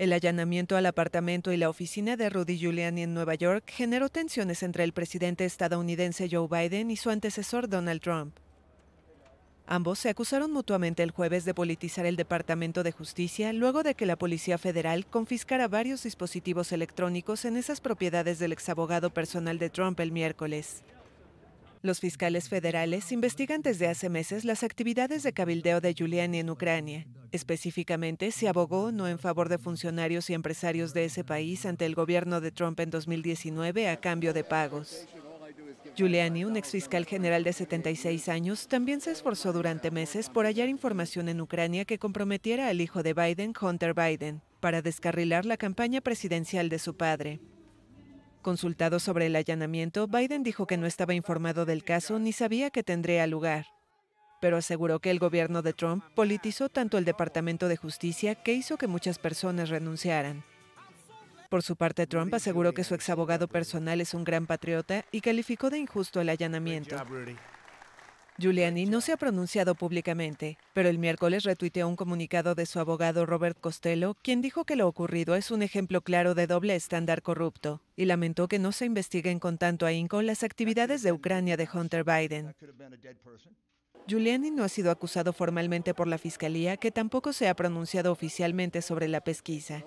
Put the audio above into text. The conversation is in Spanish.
El allanamiento al apartamento y la oficina de Rudy Giuliani en Nueva York generó tensiones entre el presidente estadounidense Joe Biden y su antecesor Donald Trump. Ambos se acusaron mutuamente el jueves de politizar el Departamento de Justicia luego de que la Policía Federal confiscara varios dispositivos electrónicos en esas propiedades del exabogado personal de Trump el miércoles. Los fiscales federales investigan desde hace meses las actividades de cabildeo de Giuliani en Ucrania. Específicamente, se abogó no en favor de funcionarios y empresarios de ese país ante el gobierno de Trump en 2019 a cambio de pagos. Giuliani, un exfiscal general de 76 años, también se esforzó durante meses por hallar información en Ucrania que comprometiera al hijo de Biden, Hunter Biden, para descarrilar la campaña presidencial de su padre. Consultado sobre el allanamiento, Biden dijo que no estaba informado del caso ni sabía que tendría lugar, pero aseguró que el gobierno de Trump politizó tanto el Departamento de Justicia que hizo que muchas personas renunciaran. Por su parte, Trump aseguró que su exabogado personal es un gran patriota y calificó de injusto el allanamiento. Giuliani no se ha pronunciado públicamente, pero el miércoles retuiteó un comunicado de su abogado Robert Costello, quien dijo que lo ocurrido es un ejemplo claro de doble estándar corrupto, y lamentó que no se investiguen con tanto ahínco las actividades de Ucrania de Hunter Biden. Giuliani no ha sido acusado formalmente por la Fiscalía, que tampoco se ha pronunciado oficialmente sobre la pesquisa.